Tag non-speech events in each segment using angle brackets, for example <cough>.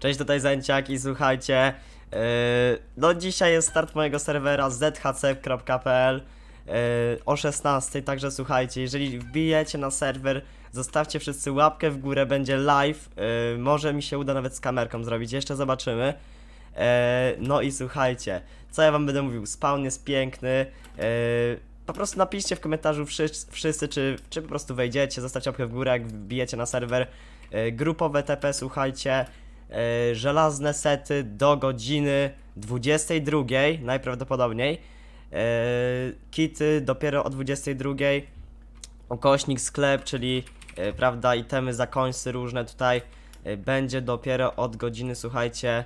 Cześć, tutaj Zęciak i słuchajcie, yy, no dzisiaj jest start mojego serwera zhc.pl yy, o 16, także słuchajcie, jeżeli wbijecie na serwer, zostawcie wszyscy łapkę w górę, będzie live, yy, może mi się uda nawet z kamerką zrobić, jeszcze zobaczymy. Yy, no i słuchajcie, co ja wam będę mówił, spawn jest piękny, yy, po prostu napiszcie w komentarzu wszyscy, wszyscy czy, czy po prostu wejdziecie, zostawcie łapkę w górę, jak wbijecie na serwer. Yy, grupowe TP, słuchajcie, E, żelazne sety do godziny 22, najprawdopodobniej. E, kity dopiero o 22. Okośnik sklep, czyli e, prawda, itemy za końsy różne tutaj będzie dopiero od godziny, słuchajcie,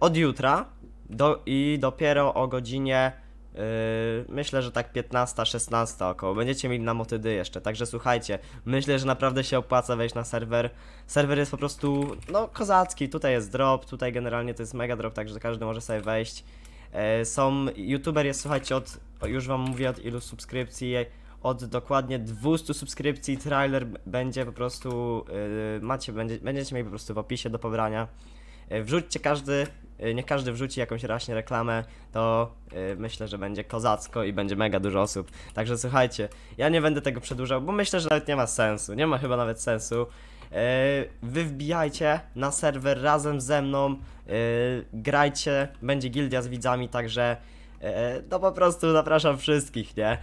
od jutra do, i dopiero o godzinie Yy, myślę, że tak 15-16 około. Będziecie mieli na motydy jeszcze, także słuchajcie, myślę, że naprawdę się opłaca wejść na serwer. Serwer jest po prostu, no, kozacki. Tutaj jest drop, tutaj generalnie to jest mega drop, także każdy może sobie wejść. Yy, są, youtuber jest, słuchajcie, od, już wam mówię od ilu subskrypcji, od dokładnie 200 subskrypcji trailer będzie po prostu, yy, macie, będzie, będziecie mieli po prostu w opisie do pobrania. E, wrzućcie każdy, e, niech każdy wrzuci jakąś raśnie reklamę, to e, myślę, że będzie kozacko i będzie mega dużo osób. Także słuchajcie, ja nie będę tego przedłużał, bo myślę, że nawet nie ma sensu. Nie ma chyba nawet sensu. Wy wbijajcie na serwer razem ze mną, grajcie, będzie gildia z widzami, także no po prostu zapraszam wszystkich, nie?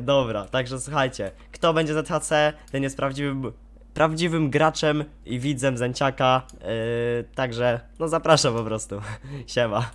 Dobra, także słuchajcie, kto będzie ZHC, ten jest prawdziwym prawdziwym graczem i widzem Zęciaka, yy, także no zapraszam po prostu, <laughs> siema.